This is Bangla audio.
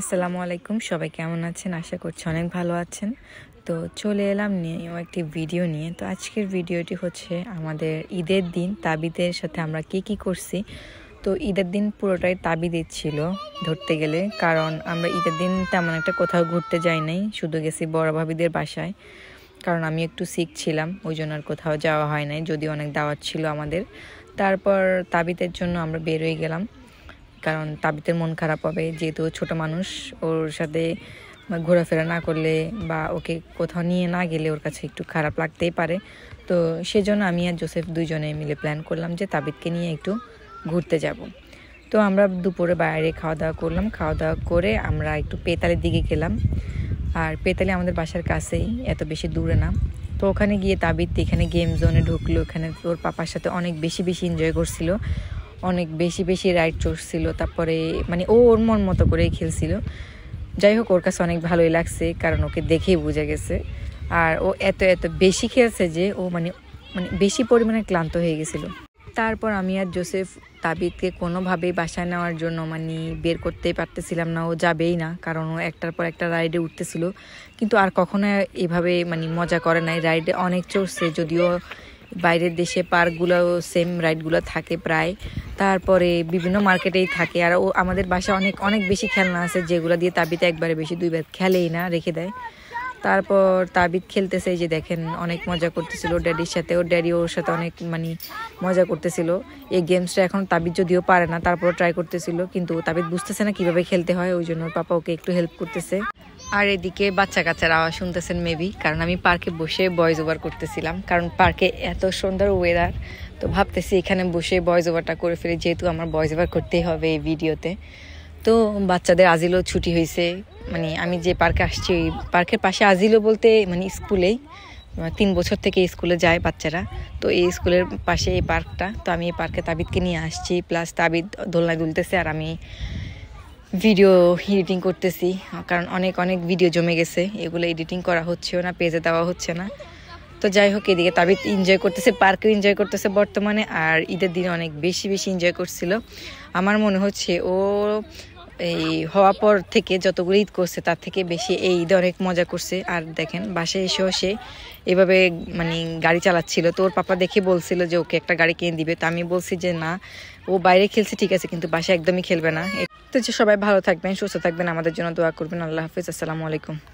আসসালামু আলাইকুম সবাই কেমন আছেন আশা করছি অনেক ভালো আছেন তো চলে এলাম নিয়ে একটি ভিডিও নিয়ে তো আজকের ভিডিওটি হচ্ছে আমাদের ঈদের দিন তাবিদের সাথে আমরা কি কি করছি তো ঈদের দিন পুরোটাই তাবিদ ছিল ধরতে গেলে কারণ আমরা ঈদের দিন তেমন একটা কোথাও ঘুরতে যাই নাই শুধু গেছি বড় ভাবিদের বাসায় কারণ আমি একটু শিখ ছিলাম ওই জন্য আর কোথাও যাওয়া হয় নাই যদি অনেক দাওয়াত ছিল আমাদের তারপর তাবিদের জন্য আমরা বেরোয় গেলাম কারণ তাবিতের মন খারাপ হবে যেহেতু ছোট মানুষ ওর সাথে ঘোরাফেরা না করলে বা ওকে কোথাও নিয়ে না গেলে ওর কাছে একটু খারাপ লাগতেই পারে তো সেজন্য আমি আর জোসেফ দুজনে মিলে প্ল্যান করলাম যে তাবিতকে নিয়ে একটু ঘুরতে যাব তো আমরা দুপুরে বাইরে খাওয়া দাওয়া করলাম খাওয়া দাওয়া করে আমরা একটু পেতালের দিকে গেলাম আর পেতালি আমাদের বাসার কাছেই এত বেশি দূরে না তো ওখানে গিয়ে তাবিত এখানে গেম জোনে ঢুকলো ওখানে ওর পাপার সাথে অনেক বেশি বেশি এনজয় করছিল অনেক বেশি বেশি রাইড চড়ছিল তারপরে মানে ও ওর মন মতো করেই খেলছিল যাই হোক ওর কাছে অনেক ভালোই লাগছে কারণ ওকে দেখেই বোঝা গেছে আর ও এত এত বেশি খেলছে যে ও মানে মানে বেশি পরিমাণে ক্লান্ত হয়ে গেছিল তারপর আমি আর জোসেফ তাবিদকে কোনোভাবেই বাসায় নেওয়ার জন্য মানে বের করতেই পারতেছিলাম না ও যাবেই না কারণ ও একটার পর একটা রাইডে উঠতেছিল কিন্তু আর কখনো এভাবে মানে মজা করে নাই রাইডে অনেক চড়ছে যদিও বাইরের দেশে পার্কগুলো সেম রাইডগুলো থাকে প্রায় তারপরে বিভিন্ন মার্কেটেই থাকে আর ও আমাদের বাসায় অনেক অনেক বেশি খেলনা আছে যেগুলো দিয়ে তাবিতে একবারে বেশি দুইবার খেলেই না রেখে দেয় তারপর তাবিদ খেলতেছে যে দেখেন অনেক মজা করতেছিল ওর ড্যাডির সাথে ওর ড্যাডি ওর সাথে অনেক মানে মজা করতেছিল এই গেমসটা এখন তাবিদ যদিও পারে না তারপর ট্রাই করতেছিল কিন্তু তাবিদ বুঝতেছে না কীভাবে খেলতে হয় ওই জন্য ওর পাপা ওকে একটু হেল্প করতেছে আর এদিকে বাচ্চা কাচ্চার আওয়াজ শুনতেছেন মেবি কারণ আমি পার্কে বসে বয়েজ ওভার করতেছিলাম কারণ পার্কে এত সুন্দর ওয়েদার তো ভাবতেছি এখানে বসে বয়েজ ওভারটা করে ফেলে যেহেতু আমার বয়েজ ওভার করতেই হবে এই ভিডিওতে তো বাচ্চাদের আজিলও ছুটি হয়েছে মানে আমি যে পার্কে আসছি ওই পার্কের পাশে আজিলও বলতে মানে স্কুলেই তিন বছর থেকে স্কুলে যায় বাচ্চারা তো এই স্কুলের পাশে এই পার্কটা তো আমি এই পার্কে তাবিদকে নিয়ে আসছি প্লাস তাবিদ দোলনায় দুলতেছে আর আমি ভিডিও এডিটিং করতেছি কারণ অনেক অনেক ভিডিও জমে গেছে এগুলো এডিটিং করা হচ্ছেও না পেজে দেওয়া হচ্ছে না তো যাই হোক এদিকে তবে এনজয় করতেছে পার্কেও এনজয় করতেছে বর্তমানে আর ঈদের দিনে অনেক বেশি বেশি এনজয় করছিল আমার মনে হচ্ছে ও এই হওয়া পর থেকে যতগুলো ঈদ করছে তার থেকে বেশি এই ঈদ অনেক মজা করছে আর দেখেন বাসায় এসেও সে এভাবে মানে গাড়ি চালাচ্ছিল তো ওর পাপা দেখে বলছিল যে ওকে একটা গাড়ি কিনে দিবে তো আমি বলছি যে না ও বাইরে খেলছে ঠিক আছে কিন্তু বাসায় একদমই খেলবে না তো যে সবাই ভালো থাকবেন সুস্থ থাকবেন আমাদের জন্য দোয়া করবেন আল্লাহ হাফিজ আসসালামু আলাইকুম